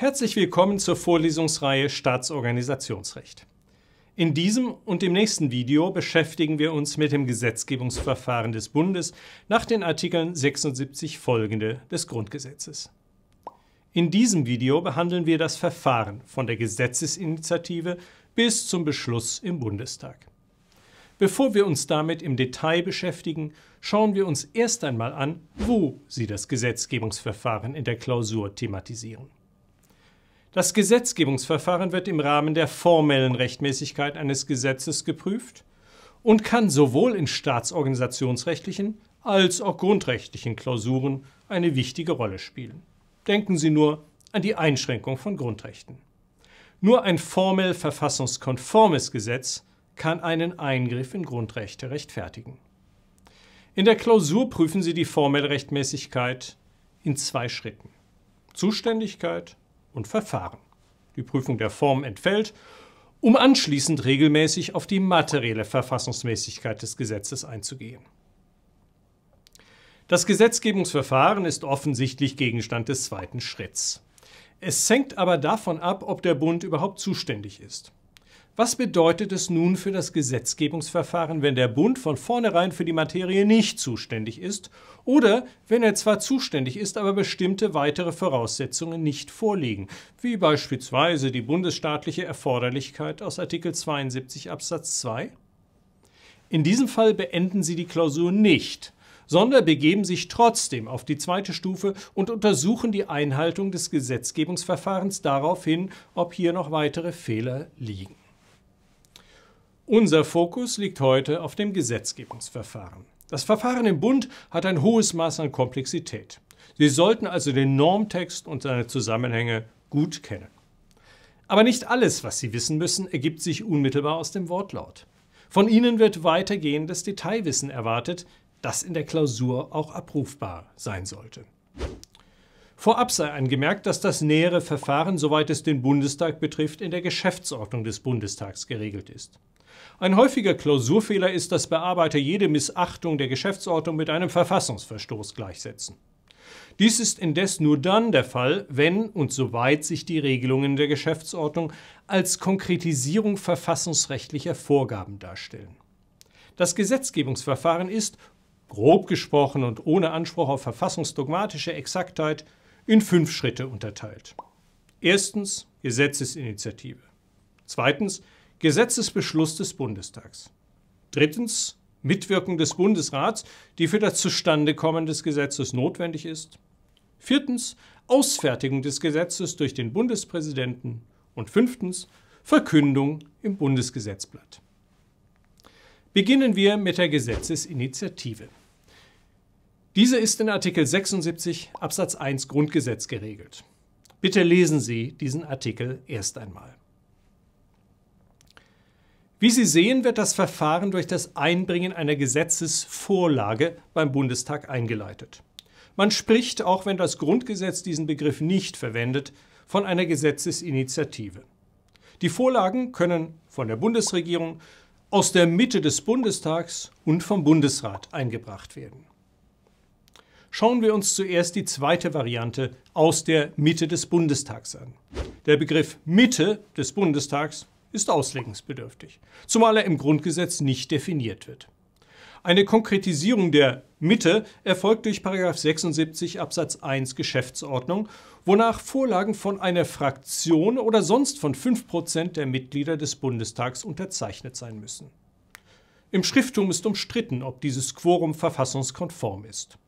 Herzlich willkommen zur Vorlesungsreihe Staatsorganisationsrecht. In diesem und dem nächsten Video beschäftigen wir uns mit dem Gesetzgebungsverfahren des Bundes nach den Artikeln 76 folgende des Grundgesetzes. In diesem Video behandeln wir das Verfahren von der Gesetzesinitiative bis zum Beschluss im Bundestag. Bevor wir uns damit im Detail beschäftigen, schauen wir uns erst einmal an, wo Sie das Gesetzgebungsverfahren in der Klausur thematisieren. Das Gesetzgebungsverfahren wird im Rahmen der formellen Rechtmäßigkeit eines Gesetzes geprüft und kann sowohl in staatsorganisationsrechtlichen als auch grundrechtlichen Klausuren eine wichtige Rolle spielen. Denken Sie nur an die Einschränkung von Grundrechten. Nur ein formell verfassungskonformes Gesetz kann einen Eingriff in Grundrechte rechtfertigen. In der Klausur prüfen Sie die formelle Rechtmäßigkeit in zwei Schritten. Zuständigkeit und Verfahren. Die Prüfung der Form entfällt, um anschließend regelmäßig auf die materielle Verfassungsmäßigkeit des Gesetzes einzugehen. Das Gesetzgebungsverfahren ist offensichtlich Gegenstand des zweiten Schritts. Es hängt aber davon ab, ob der Bund überhaupt zuständig ist. Was bedeutet es nun für das Gesetzgebungsverfahren, wenn der Bund von vornherein für die Materie nicht zuständig ist oder wenn er zwar zuständig ist, aber bestimmte weitere Voraussetzungen nicht vorliegen, wie beispielsweise die bundesstaatliche Erforderlichkeit aus Artikel 72 Absatz 2? In diesem Fall beenden Sie die Klausur nicht, sondern begeben sich trotzdem auf die zweite Stufe und untersuchen die Einhaltung des Gesetzgebungsverfahrens darauf hin, ob hier noch weitere Fehler liegen. Unser Fokus liegt heute auf dem Gesetzgebungsverfahren. Das Verfahren im Bund hat ein hohes Maß an Komplexität. Sie sollten also den Normtext und seine Zusammenhänge gut kennen. Aber nicht alles, was Sie wissen müssen, ergibt sich unmittelbar aus dem Wortlaut. Von Ihnen wird weitergehendes Detailwissen erwartet, das in der Klausur auch abrufbar sein sollte. Vorab sei angemerkt, dass das nähere Verfahren, soweit es den Bundestag betrifft, in der Geschäftsordnung des Bundestags geregelt ist. Ein häufiger Klausurfehler ist, dass Bearbeiter jede Missachtung der Geschäftsordnung mit einem Verfassungsverstoß gleichsetzen. Dies ist indes nur dann der Fall, wenn und soweit sich die Regelungen der Geschäftsordnung als Konkretisierung verfassungsrechtlicher Vorgaben darstellen. Das Gesetzgebungsverfahren ist, grob gesprochen und ohne Anspruch auf verfassungsdogmatische Exaktheit, in fünf Schritte unterteilt. Erstens Gesetzesinitiative. Zweitens Gesetzesbeschluss des Bundestags. Drittens Mitwirkung des Bundesrats, die für das Zustandekommen des Gesetzes notwendig ist. Viertens Ausfertigung des Gesetzes durch den Bundespräsidenten. Und fünftens Verkündung im Bundesgesetzblatt. Beginnen wir mit der Gesetzesinitiative. Diese ist in Artikel 76 Absatz 1 Grundgesetz geregelt. Bitte lesen Sie diesen Artikel erst einmal. Wie Sie sehen, wird das Verfahren durch das Einbringen einer Gesetzesvorlage beim Bundestag eingeleitet. Man spricht, auch wenn das Grundgesetz diesen Begriff nicht verwendet, von einer Gesetzesinitiative. Die Vorlagen können von der Bundesregierung, aus der Mitte des Bundestags und vom Bundesrat eingebracht werden. Schauen wir uns zuerst die zweite Variante aus der Mitte des Bundestags an. Der Begriff Mitte des Bundestags ist auslegungsbedürftig, zumal er im Grundgesetz nicht definiert wird. Eine Konkretisierung der Mitte erfolgt durch 76 Absatz 1 Geschäftsordnung, wonach Vorlagen von einer Fraktion oder sonst von 5% der Mitglieder des Bundestags unterzeichnet sein müssen. Im Schrifttum ist umstritten, ob dieses Quorum verfassungskonform ist.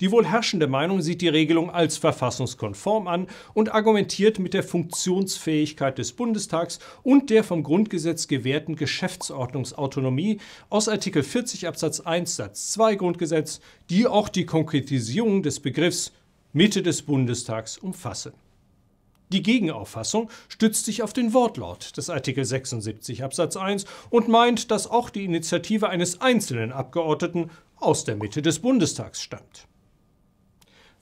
Die wohl herrschende Meinung sieht die Regelung als verfassungskonform an und argumentiert mit der Funktionsfähigkeit des Bundestags und der vom Grundgesetz gewährten Geschäftsordnungsautonomie aus Artikel 40 Absatz 1 Satz 2 Grundgesetz, die auch die Konkretisierung des Begriffs Mitte des Bundestags umfasse. Die Gegenauffassung stützt sich auf den Wortlaut des Artikel 76 Absatz 1 und meint, dass auch die Initiative eines einzelnen Abgeordneten aus der Mitte des Bundestags stammt.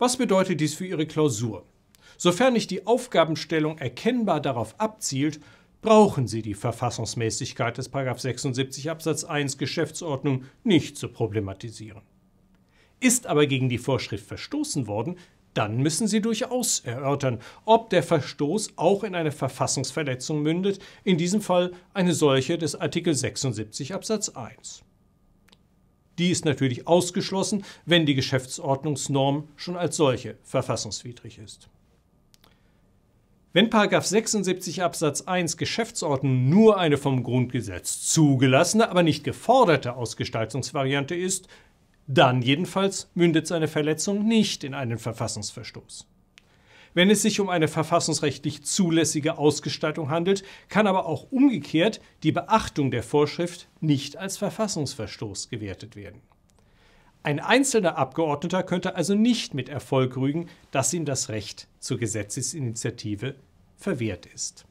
Was bedeutet dies für Ihre Klausur? Sofern nicht die Aufgabenstellung erkennbar darauf abzielt, brauchen Sie die Verfassungsmäßigkeit des 76 Absatz 1 Geschäftsordnung nicht zu problematisieren. Ist aber gegen die Vorschrift verstoßen worden, dann müssen Sie durchaus erörtern, ob der Verstoß auch in eine Verfassungsverletzung mündet, in diesem Fall eine solche des Artikel 76 Absatz 1. Die ist natürlich ausgeschlossen, wenn die Geschäftsordnungsnorm schon als solche verfassungswidrig ist. Wenn 76 Absatz 1 Geschäftsordnung nur eine vom Grundgesetz zugelassene, aber nicht geforderte Ausgestaltungsvariante ist, dann jedenfalls mündet seine Verletzung nicht in einen Verfassungsverstoß wenn es sich um eine verfassungsrechtlich zulässige Ausgestaltung handelt, kann aber auch umgekehrt die Beachtung der Vorschrift nicht als Verfassungsverstoß gewertet werden. Ein einzelner Abgeordneter könnte also nicht mit Erfolg rügen, dass ihm das Recht zur Gesetzesinitiative verwehrt ist.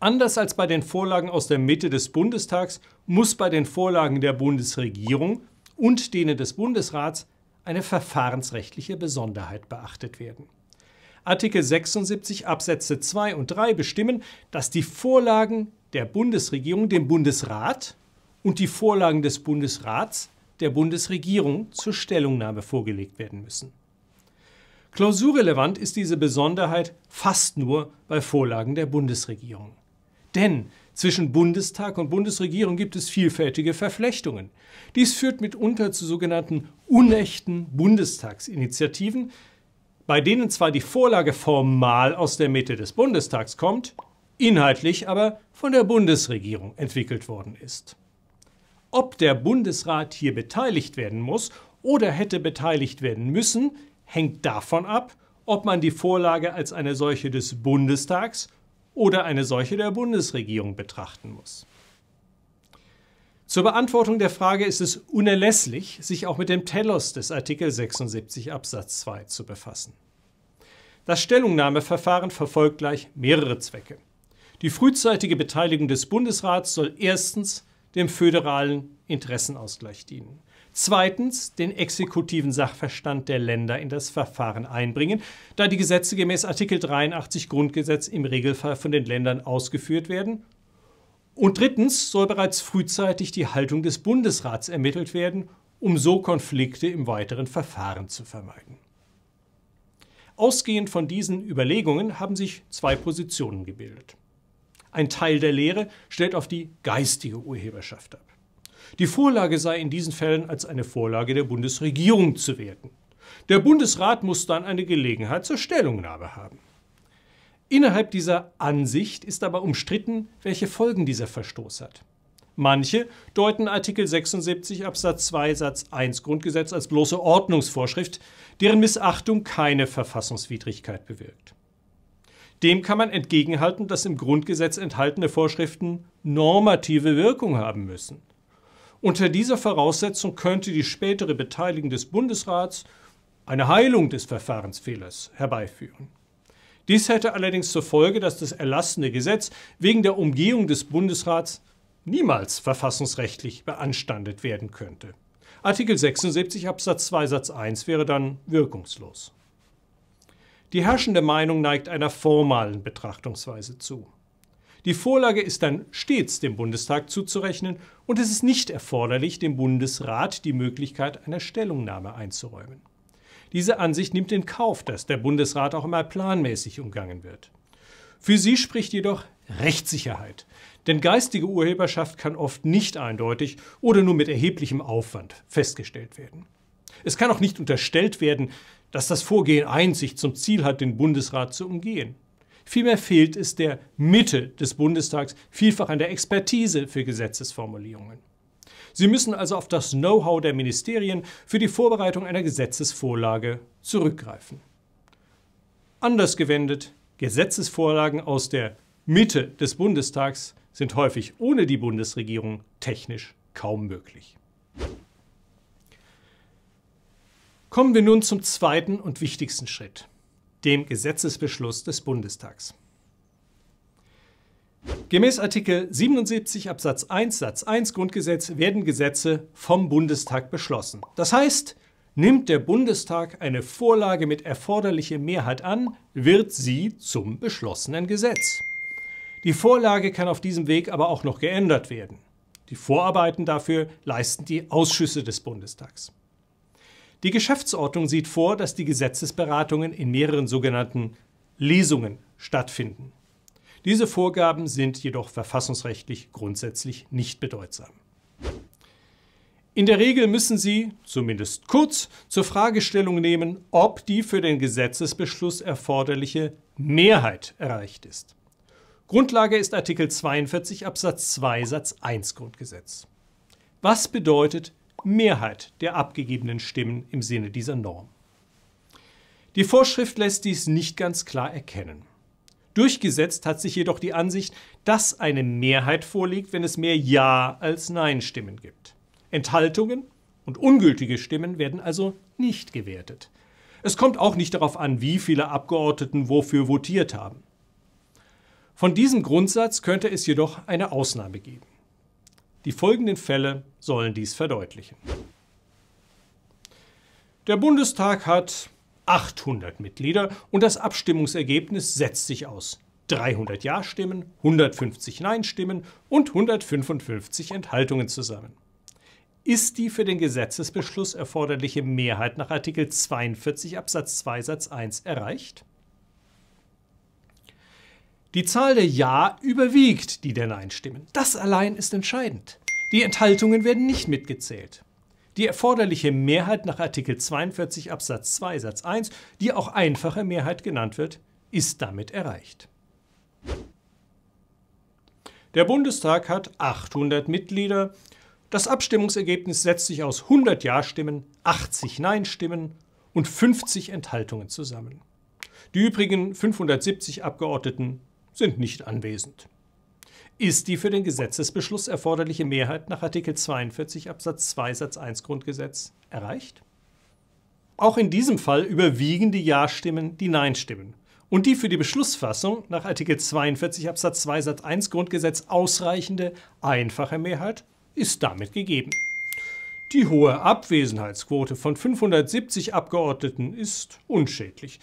Anders als bei den Vorlagen aus der Mitte des Bundestags muss bei den Vorlagen der Bundesregierung und denen des Bundesrats eine verfahrensrechtliche Besonderheit beachtet werden. Artikel 76 Absätze 2 und 3 bestimmen, dass die Vorlagen der Bundesregierung dem Bundesrat und die Vorlagen des Bundesrats der Bundesregierung zur Stellungnahme vorgelegt werden müssen. Klausurrelevant ist diese Besonderheit fast nur bei Vorlagen der Bundesregierung. Denn zwischen Bundestag und Bundesregierung gibt es vielfältige Verflechtungen. Dies führt mitunter zu sogenannten unechten Bundestagsinitiativen, bei denen zwar die Vorlage formal aus der Mitte des Bundestags kommt, inhaltlich aber von der Bundesregierung entwickelt worden ist. Ob der Bundesrat hier beteiligt werden muss oder hätte beteiligt werden müssen, hängt davon ab, ob man die Vorlage als eine solche des Bundestags oder eine solche der Bundesregierung betrachten muss. Zur Beantwortung der Frage ist es unerlässlich, sich auch mit dem Telos des Artikel 76 Absatz 2 zu befassen. Das Stellungnahmeverfahren verfolgt gleich mehrere Zwecke. Die frühzeitige Beteiligung des Bundesrats soll erstens dem föderalen Interessenausgleich dienen. Zweitens den exekutiven Sachverstand der Länder in das Verfahren einbringen, da die Gesetze gemäß Artikel 83 Grundgesetz im Regelfall von den Ländern ausgeführt werden. Und drittens soll bereits frühzeitig die Haltung des Bundesrats ermittelt werden, um so Konflikte im weiteren Verfahren zu vermeiden. Ausgehend von diesen Überlegungen haben sich zwei Positionen gebildet. Ein Teil der Lehre stellt auf die geistige Urheberschaft ab. Die Vorlage sei in diesen Fällen als eine Vorlage der Bundesregierung zu werten. Der Bundesrat muss dann eine Gelegenheit zur Stellungnahme haben. Innerhalb dieser Ansicht ist aber umstritten, welche Folgen dieser Verstoß hat. Manche deuten Artikel 76 Absatz 2 Satz 1 Grundgesetz als bloße Ordnungsvorschrift, deren Missachtung keine Verfassungswidrigkeit bewirkt. Dem kann man entgegenhalten, dass im Grundgesetz enthaltene Vorschriften normative Wirkung haben müssen. Unter dieser Voraussetzung könnte die spätere Beteiligung des Bundesrats eine Heilung des Verfahrensfehlers herbeiführen. Dies hätte allerdings zur Folge, dass das erlassene Gesetz wegen der Umgehung des Bundesrats niemals verfassungsrechtlich beanstandet werden könnte. Artikel 76 Absatz 2 Satz 1 wäre dann wirkungslos. Die herrschende Meinung neigt einer formalen Betrachtungsweise zu. Die Vorlage ist dann stets dem Bundestag zuzurechnen und es ist nicht erforderlich, dem Bundesrat die Möglichkeit einer Stellungnahme einzuräumen. Diese Ansicht nimmt in Kauf, dass der Bundesrat auch einmal planmäßig umgangen wird. Für sie spricht jedoch Rechtssicherheit, denn geistige Urheberschaft kann oft nicht eindeutig oder nur mit erheblichem Aufwand festgestellt werden. Es kann auch nicht unterstellt werden, dass das Vorgehen einzig zum Ziel hat, den Bundesrat zu umgehen. Vielmehr fehlt es der Mitte des Bundestags vielfach an der Expertise für Gesetzesformulierungen. Sie müssen also auf das Know-how der Ministerien für die Vorbereitung einer Gesetzesvorlage zurückgreifen. Anders gewendet, Gesetzesvorlagen aus der Mitte des Bundestags sind häufig ohne die Bundesregierung technisch kaum möglich. Kommen wir nun zum zweiten und wichtigsten Schritt, dem Gesetzesbeschluss des Bundestags. Gemäß Artikel 77 Absatz 1 Satz 1 Grundgesetz werden Gesetze vom Bundestag beschlossen. Das heißt, nimmt der Bundestag eine Vorlage mit erforderlicher Mehrheit an, wird sie zum beschlossenen Gesetz. Die Vorlage kann auf diesem Weg aber auch noch geändert werden. Die Vorarbeiten dafür leisten die Ausschüsse des Bundestags. Die Geschäftsordnung sieht vor, dass die Gesetzesberatungen in mehreren sogenannten Lesungen stattfinden. Diese Vorgaben sind jedoch verfassungsrechtlich grundsätzlich nicht bedeutsam. In der Regel müssen Sie, zumindest kurz, zur Fragestellung nehmen, ob die für den Gesetzesbeschluss erforderliche Mehrheit erreicht ist. Grundlage ist Artikel 42 Absatz 2 Satz 1 Grundgesetz. Was bedeutet Mehrheit der abgegebenen Stimmen im Sinne dieser Norm. Die Vorschrift lässt dies nicht ganz klar erkennen. Durchgesetzt hat sich jedoch die Ansicht, dass eine Mehrheit vorliegt, wenn es mehr Ja als Nein-Stimmen gibt. Enthaltungen und ungültige Stimmen werden also nicht gewertet. Es kommt auch nicht darauf an, wie viele Abgeordneten wofür votiert haben. Von diesem Grundsatz könnte es jedoch eine Ausnahme geben. Die folgenden Fälle sollen dies verdeutlichen. Der Bundestag hat 800 Mitglieder und das Abstimmungsergebnis setzt sich aus 300 Ja-Stimmen, 150 Nein-Stimmen und 155 Enthaltungen zusammen. Ist die für den Gesetzesbeschluss erforderliche Mehrheit nach Artikel 42 Absatz 2 Satz 1 erreicht? Die Zahl der Ja überwiegt die der Nein-Stimmen. Das allein ist entscheidend. Die Enthaltungen werden nicht mitgezählt. Die erforderliche Mehrheit nach Artikel 42 Absatz 2 Satz 1, die auch einfache Mehrheit genannt wird, ist damit erreicht. Der Bundestag hat 800 Mitglieder. Das Abstimmungsergebnis setzt sich aus 100 Ja-Stimmen, 80 Nein-Stimmen und 50 Enthaltungen zusammen. Die übrigen 570 Abgeordneten sind nicht anwesend. Ist die für den Gesetzesbeschluss erforderliche Mehrheit nach Artikel 42 Absatz 2 Satz 1 Grundgesetz erreicht? Auch in diesem Fall überwiegen die Ja-Stimmen die Nein-Stimmen. Und die für die Beschlussfassung nach Artikel 42 Absatz 2 Satz 1 Grundgesetz ausreichende einfache Mehrheit ist damit gegeben. Die hohe Abwesenheitsquote von 570 Abgeordneten ist unschädlich.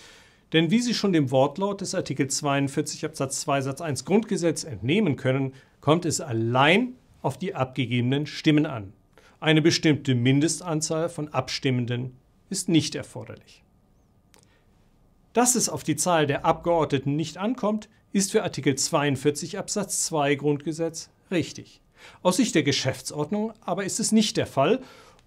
Denn wie Sie schon dem Wortlaut des Artikel 42 Absatz 2 Satz 1 Grundgesetz entnehmen können, kommt es allein auf die abgegebenen Stimmen an. Eine bestimmte Mindestanzahl von Abstimmenden ist nicht erforderlich. Dass es auf die Zahl der Abgeordneten nicht ankommt, ist für Artikel 42 Absatz 2 Grundgesetz richtig. Aus Sicht der Geschäftsordnung aber ist es nicht der Fall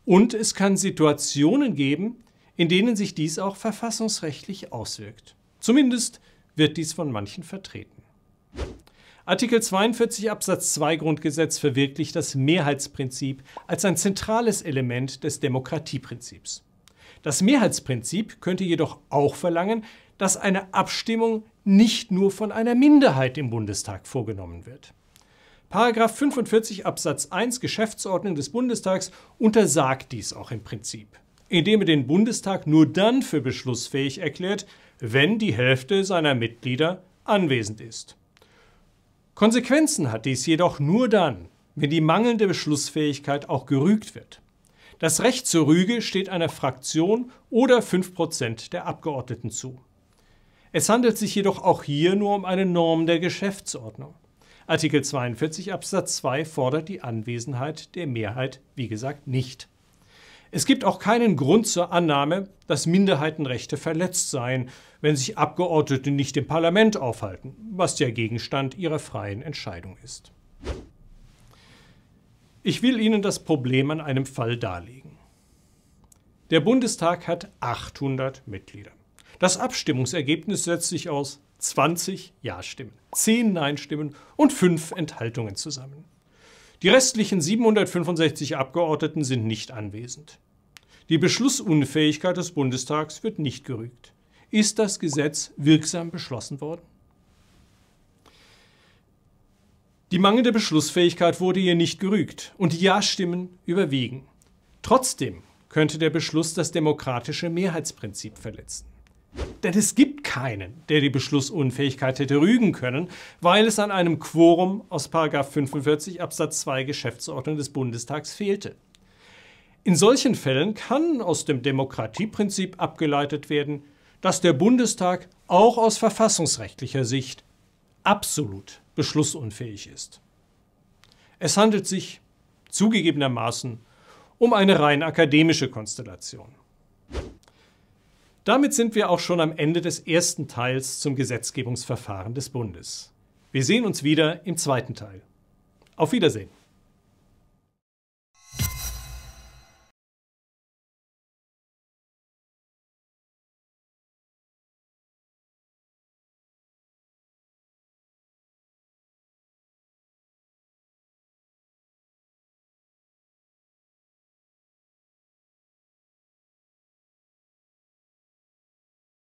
und es kann Situationen geben, in denen sich dies auch verfassungsrechtlich auswirkt. Zumindest wird dies von manchen vertreten. Artikel 42 Absatz 2 Grundgesetz verwirklicht das Mehrheitsprinzip als ein zentrales Element des Demokratieprinzips. Das Mehrheitsprinzip könnte jedoch auch verlangen, dass eine Abstimmung nicht nur von einer Minderheit im Bundestag vorgenommen wird. Paragraph 45 Absatz 1 Geschäftsordnung des Bundestags untersagt dies auch im Prinzip indem er den Bundestag nur dann für beschlussfähig erklärt, wenn die Hälfte seiner Mitglieder anwesend ist. Konsequenzen hat dies jedoch nur dann, wenn die mangelnde Beschlussfähigkeit auch gerügt wird. Das Recht zur Rüge steht einer Fraktion oder 5% der Abgeordneten zu. Es handelt sich jedoch auch hier nur um eine Norm der Geschäftsordnung. Artikel 42 Absatz 2 fordert die Anwesenheit der Mehrheit, wie gesagt, nicht. Es gibt auch keinen Grund zur Annahme, dass Minderheitenrechte verletzt seien, wenn sich Abgeordnete nicht im Parlament aufhalten, was der Gegenstand ihrer freien Entscheidung ist. Ich will Ihnen das Problem an einem Fall darlegen. Der Bundestag hat 800 Mitglieder. Das Abstimmungsergebnis setzt sich aus 20 Ja-Stimmen, 10 Nein-Stimmen und 5 Enthaltungen zusammen. Die restlichen 765 Abgeordneten sind nicht anwesend. Die Beschlussunfähigkeit des Bundestags wird nicht gerügt. Ist das Gesetz wirksam beschlossen worden? Die mangelnde Beschlussfähigkeit wurde hier nicht gerügt und die Ja-Stimmen überwiegen. Trotzdem könnte der Beschluss das demokratische Mehrheitsprinzip verletzen. Denn es gibt keinen, der die Beschlussunfähigkeit hätte rügen können, weil es an einem Quorum aus 45 Absatz 2 Geschäftsordnung des Bundestags fehlte. In solchen Fällen kann aus dem Demokratieprinzip abgeleitet werden, dass der Bundestag auch aus verfassungsrechtlicher Sicht absolut beschlussunfähig ist. Es handelt sich zugegebenermaßen um eine rein akademische Konstellation. Damit sind wir auch schon am Ende des ersten Teils zum Gesetzgebungsverfahren des Bundes. Wir sehen uns wieder im zweiten Teil. Auf Wiedersehen.